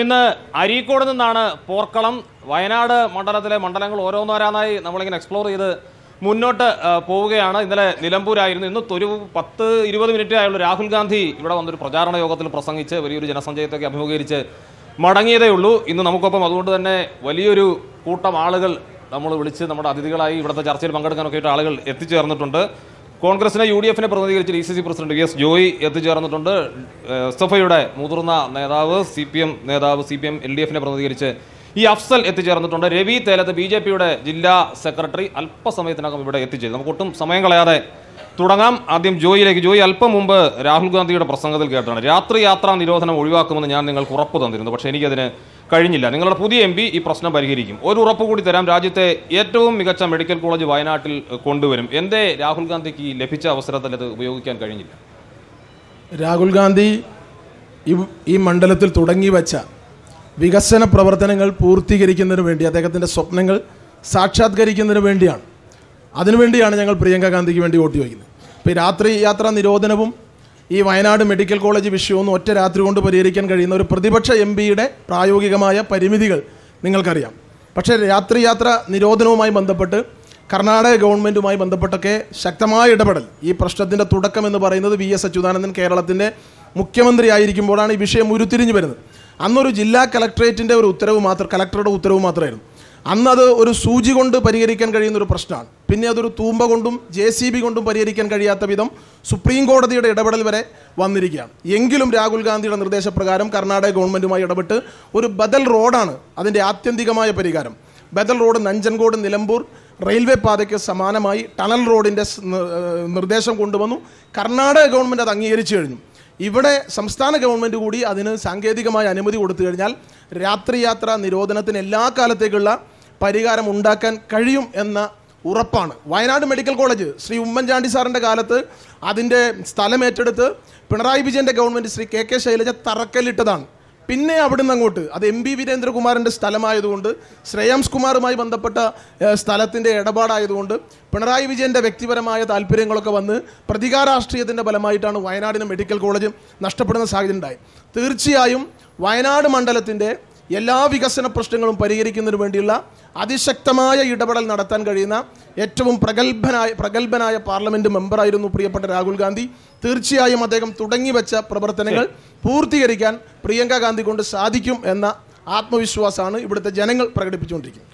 ഇന്ന് അരീക്കോട് നിന്നാണ് പോർക്കളം വയനാട് മണ്ഡലത്തിലെ മണ്ഡലങ്ങൾ ഓരോന്നോരാന്നായി നമ്മളിങ്ങനെ എക്സ്പ്ലോർ ചെയ്ത് മുന്നോട്ട് പോവുകയാണ് ഇന്നലെ നിലമ്പൂരായിരുന്നു ഇന്ന് ഒരു പത്ത് ഇരുപത് മിനിറ്റ് ആയുള്ളൂ രാഹുൽ ഗാന്ധി ഇവിടെ വന്നൊരു പ്രചാരണ യോഗത്തിൽ പ്രസംഗിച്ച് വലിയൊരു ജനസഞ്ചയത്തൊക്കെ അഭിമുഖീകരിച്ച് മടങ്ങിയതേ ഉള്ളൂ ഇന്ന് നമുക്കൊപ്പം അതുകൊണ്ട് തന്നെ വലിയൊരു കൂട്ടം ആളുകൾ നമ്മൾ വിളിച്ച് നമ്മുടെ അതിഥികളായി ഇവിടുത്തെ ചർച്ചയിൽ പങ്കെടുക്കാനൊക്കെ ആയിട്ട് ആളുകൾ എത്തിച്ചേർന്നിട്ടുണ്ട് കോൺഗ്രസിനെ യു ഡി എഫിനെ പ്രതിനിധീകരിച്ച് D C C president S Joy എത്തിച്ചേർന്നിട്ടുണ്ട് എസ് എഫ് ഐയുടെ മുതിർന്ന നേതാവ് സി പി എം നേതാവ് C P M L D എഫിനെ പ്രതിനിധീകരിച്ച് ഈ അഫ്സൽ എത്തിച്ചേർന്നിട്ടുണ്ട് രവി തേലത്ത് ബി ജെ പിയുടെ ജില്ലാ സെക്രട്ടറി അല്പസമയത്തിനകം ഇവിടെ എത്തിച്ചേരും നമുക്ക് ഒട്ടും സമയം കളയാതെ തുടങ്ങാം ആദ്യം ജോയിലേക്ക് ജോയി അല്പം മുമ്പ് രാഹുൽ ഗാന്ധിയുടെ പ്രസംഗത്തിൽ കേട്ടാണ് രാത്രി യാത്രാ നിരോധനം ഒഴിവാക്കുമെന്ന് ഞാൻ നിങ്ങൾക്ക് ഉറപ്പ് തന്നിരുന്നു പക്ഷേ എനിക്കതിന് കഴിഞ്ഞില്ല നിങ്ങളുടെ പുതിയ എം ഈ പ്രശ്നം പരിഹരിക്കും ഒരു ഉറപ്പ് കൂടി തരാം രാജ്യത്തെ ഏറ്റവും മികച്ച മെഡിക്കൽ കോളേജ് വയനാട്ടിൽ കൊണ്ടുവരും എന്തേ രാഹുൽ ഗാന്ധിക്ക് ലഭിച്ച അവസരത്തിൽ അത് ഉപയോഗിക്കാൻ കഴിഞ്ഞില്ല രാഹുൽ ഗാന്ധി ഈ മണ്ഡലത്തിൽ തുടങ്ങി വച്ച വികസന പ്രവർത്തനങ്ങൾ പൂർത്തീകരിക്കുന്നതിന് വേണ്ടി അദ്ദേഹത്തിൻ്റെ സ്വപ്നങ്ങൾ സാക്ഷാത്കരിക്കുന്നതിന് വേണ്ടിയാണ് അതിനുവേണ്ടിയാണ് ഞങ്ങൾ പ്രിയങ്ക ഗാന്ധിക്ക് വേണ്ടി വോട്ട് ചോദിക്കുന്നത് ഇപ്പോൾ ഈ രാത്രി യാത്രാ നിരോധനവും ഈ വയനാട് മെഡിക്കൽ കോളേജ് വിഷയവും ഒറ്റ രാത്രി കൊണ്ട് പരിഹരിക്കാൻ കഴിയുന്ന ഒരു പ്രതിപക്ഷ എം പിയുടെ പ്രായോഗികമായ പരിമിതികൾ നിങ്ങൾക്കറിയാം പക്ഷേ രാത്രി യാത്ര നിരോധനവുമായി ബന്ധപ്പെട്ട് കർണാടക ഗവൺമെൻറ്റുമായി ബന്ധപ്പെട്ടൊക്കെ ശക്തമായ ഇടപെടൽ ഈ പ്രശ്നത്തിൻ്റെ തുടക്കം എന്ന് പറയുന്നത് വി എസ് അച്യുതാനന്ദൻ കേരളത്തിൻ്റെ മുഖ്യമന്ത്രിയായിരിക്കുമ്പോഴാണ് ഈ വിഷയം ഉരുത്തിരിഞ്ഞു വരുന്നത് അന്നൊരു ജില്ലാ കലക്ടറേറ്റിൻ്റെ ഒരു ഉത്തരവ് മാത്രം കളക്ടറുടെ ഉത്തരവ് മാത്രമായിരുന്നു അന്നത് ഒരു സൂചി കൊണ്ട് പരിഹരിക്കാൻ കഴിയുന്ന ഒരു പ്രശ്നമാണ് പിന്നെ അതൊരു തൂമ്പ കൊണ്ടും ജെ സി ബി കൊണ്ടും പരിഹരിക്കാൻ കഴിയാത്ത വിധം സുപ്രീം കോടതിയുടെ ഇടപെടൽ വരെ വന്നിരിക്കുകയാണ് എങ്കിലും രാഹുൽ ഗാന്ധിയുടെ നിർദ്ദേശപ്രകാരം കർണാടക ഗവൺമെൻറ്റുമായി ഇടപെട്ട് ഒരു ബദൽ റോഡാണ് അതിൻ്റെ ആത്യന്തികമായ പരിഹാരം ബദൽ റോഡ് നഞ്ചൻകോട് നിലമ്പൂർ റെയിൽവേ പാതയ്ക്ക് സമാനമായി ടണൽ റോഡിൻ്റെ നിർദ്ദേശം കൊണ്ടുവന്നു കർണാടക ഗവൺമെൻറ് അത് അംഗീകരിച്ചു കഴിഞ്ഞു ഇവിടെ സംസ്ഥാന ഗവൺമെൻറ് കൂടി അതിന് സാങ്കേതികമായ അനുമതി കൊടുത്തു കഴിഞ്ഞാൽ രാത്രിയാത്ര നിരോധനത്തിന് എല്ലാ കാലത്തേക്കുള്ള പരിഹാരം ഉണ്ടാക്കാൻ കഴിയും എന്ന ഉറപ്പാണ് വയനാട് മെഡിക്കൽ കോളേജ് ശ്രീ ഉമ്മൻചാണ്ടി സാറിൻ്റെ കാലത്ത് അതിൻ്റെ സ്ഥലം ഏറ്റെടുത്ത് പിണറായി വിജയൻ്റെ government Shri K K Shailaja തറക്കല്ലിട്ടതാണ് പിന്നെ അവിടുന്ന് അങ്ങോട്ട് അത് എം ബി വീരേന്ദ്രകുമാറിൻ്റെ സ്ഥലമായതുകൊണ്ട് ശ്രേയാംസ് കുമാറുമായി ബന്ധപ്പെട്ട സ്ഥലത്തിൻ്റെ ഇടപാടായതുകൊണ്ട് പിണറായി വിജയൻ്റെ വ്യക്തിപരമായ താല്പര്യങ്ങളൊക്കെ വന്ന് പ്രതികാരാഷ്ട്രീയത്തിൻ്റെ ഫലമായിട്ടാണ് വയനാടിന് മെഡിക്കൽ കോളേജ് നഷ്ടപ്പെടുന്ന സാഹചര്യം ഉണ്ടായി തീർച്ചയായും വയനാട് മണ്ഡലത്തിൻ്റെ എല്ലാ വികസന പ്രശ്നങ്ങളും പരിഹരിക്കുന്നതിന് വേണ്ടിയുള്ള അതിശക്തമായ ഇടപെടൽ നടത്താൻ കഴിയുന്ന ഏറ്റവും പ്രഗത്ഭനായ പ്രഗത്ഭനായ പാർലമെന്റ് മെമ്പറായിരുന്നു പ്രിയപ്പെട്ട രാഹുൽ ഗാന്ധി തീർച്ചയായും അദ്ദേഹം വെച്ച പ്രവർത്തനങ്ങൾ പൂർത്തീകരിക്കാൻ പ്രിയങ്ക ഗാന്ധി കൊണ്ട് സാധിക്കും എന്ന ആത്മവിശ്വാസമാണ് ഇവിടുത്തെ ജനങ്ങൾ പ്രകടിപ്പിച്ചുകൊണ്ടിരിക്കുന്നത്